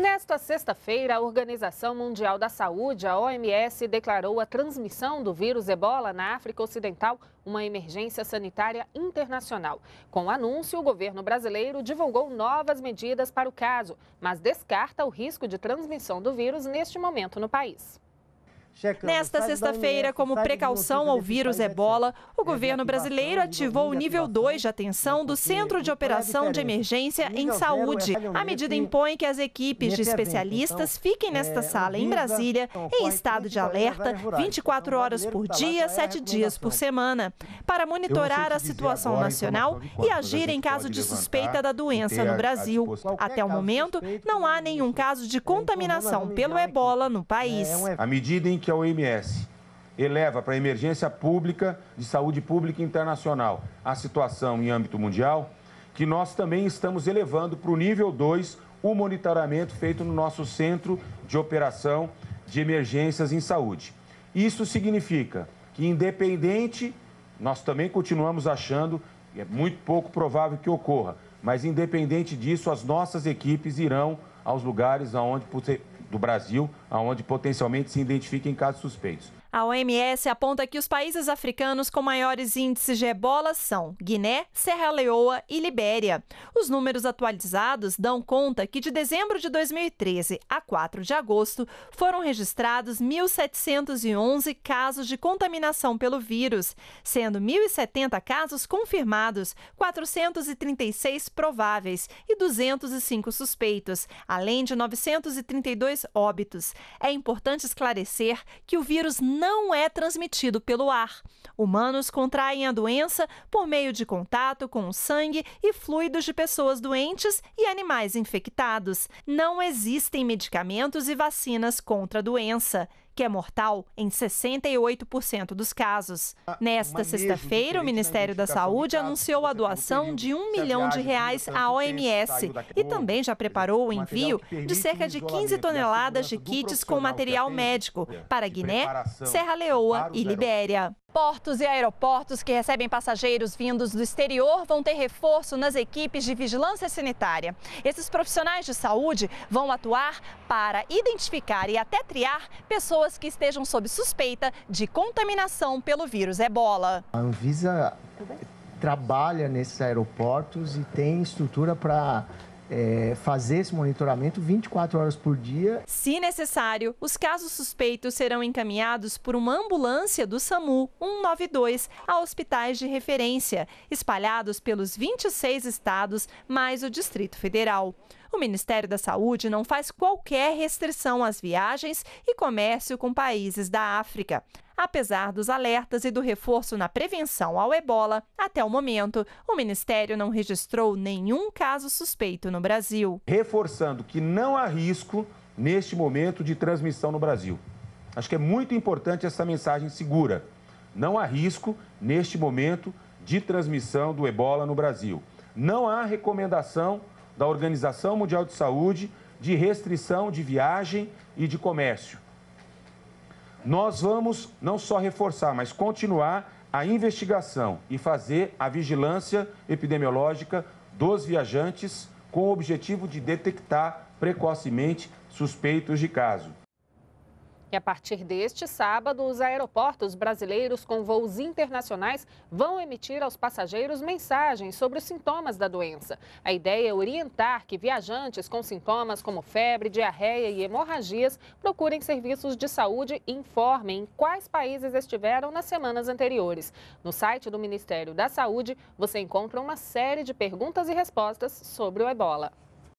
Nesta sexta-feira, a Organização Mundial da Saúde, a OMS, declarou a transmissão do vírus ebola na África Ocidental uma emergência sanitária internacional. Com o anúncio, o governo brasileiro divulgou novas medidas para o caso, mas descarta o risco de transmissão do vírus neste momento no país. Nesta sexta-feira, é, como precaução ao vírus ebola, o governo é, brasileiro tá ativou o nível 2 assim, de atenção do Centro de Operação de Emergência em é Saúde. A medida impõe que as equipes de então, especialistas fiquem nesta sala em Brasília, então, em estado de alerta, 24 horas por tá dia, 7 dias por semana, para monitorar a situação nacional e agir em caso de suspeita da doença no Brasil. Até o momento, não há nenhum caso de contaminação pelo ebola no país. A medida em que a é OMS eleva para emergência pública de saúde pública internacional a situação em âmbito mundial, que nós também estamos elevando para o nível 2 o monitoramento feito no nosso centro de operação de emergências em saúde. Isso significa que, independente, nós também continuamos achando, e é muito pouco provável que ocorra, mas independente disso, as nossas equipes irão aos lugares onde do Brasil, aonde potencialmente se identifiquem casos suspeitos. A OMS aponta que os países africanos com maiores índices de ebola são Guiné, Serra Leoa e Libéria. Os números atualizados dão conta que de dezembro de 2013 a 4 de agosto foram registrados 1.711 casos de contaminação pelo vírus, sendo 1.070 casos confirmados, 436 prováveis e 205 suspeitos, além de 932 dois óbitos. É importante esclarecer que o vírus não é transmitido pelo ar. Humanos contraem a doença por meio de contato com o sangue e fluidos de pessoas doentes e animais infectados. Não existem medicamentos e vacinas contra a doença que é mortal em 68% dos casos. Ah, Nesta sexta-feira, o Ministério da Saúde anunciou a doação de um milhão de reais à OMS e também já preparou o envio de cerca de 15 toneladas de kits com material médico é, para Guiné, Serra Leoa e Libéria. Portos e aeroportos que recebem passageiros vindos do exterior vão ter reforço nas equipes de vigilância sanitária. Esses profissionais de saúde vão atuar para identificar e até triar pessoas que estejam sob suspeita de contaminação pelo vírus ebola. A Anvisa trabalha nesses aeroportos e tem estrutura para é, fazer esse monitoramento 24 horas por dia. Se necessário, os casos suspeitos serão encaminhados por uma ambulância do SAMU 192 a hospitais de referência, espalhados pelos 26 estados, mais o Distrito Federal o Ministério da Saúde não faz qualquer restrição às viagens e comércio com países da África. Apesar dos alertas e do reforço na prevenção ao ebola, até o momento, o Ministério não registrou nenhum caso suspeito no Brasil. Reforçando que não há risco neste momento de transmissão no Brasil. Acho que é muito importante essa mensagem segura. Não há risco neste momento de transmissão do ebola no Brasil. Não há recomendação da Organização Mundial de Saúde de restrição de viagem e de comércio. Nós vamos não só reforçar, mas continuar a investigação e fazer a vigilância epidemiológica dos viajantes com o objetivo de detectar precocemente suspeitos de caso. E a partir deste sábado, os aeroportos brasileiros com voos internacionais vão emitir aos passageiros mensagens sobre os sintomas da doença. A ideia é orientar que viajantes com sintomas como febre, diarreia e hemorragias procurem serviços de saúde e informem em quais países estiveram nas semanas anteriores. No site do Ministério da Saúde, você encontra uma série de perguntas e respostas sobre o ebola.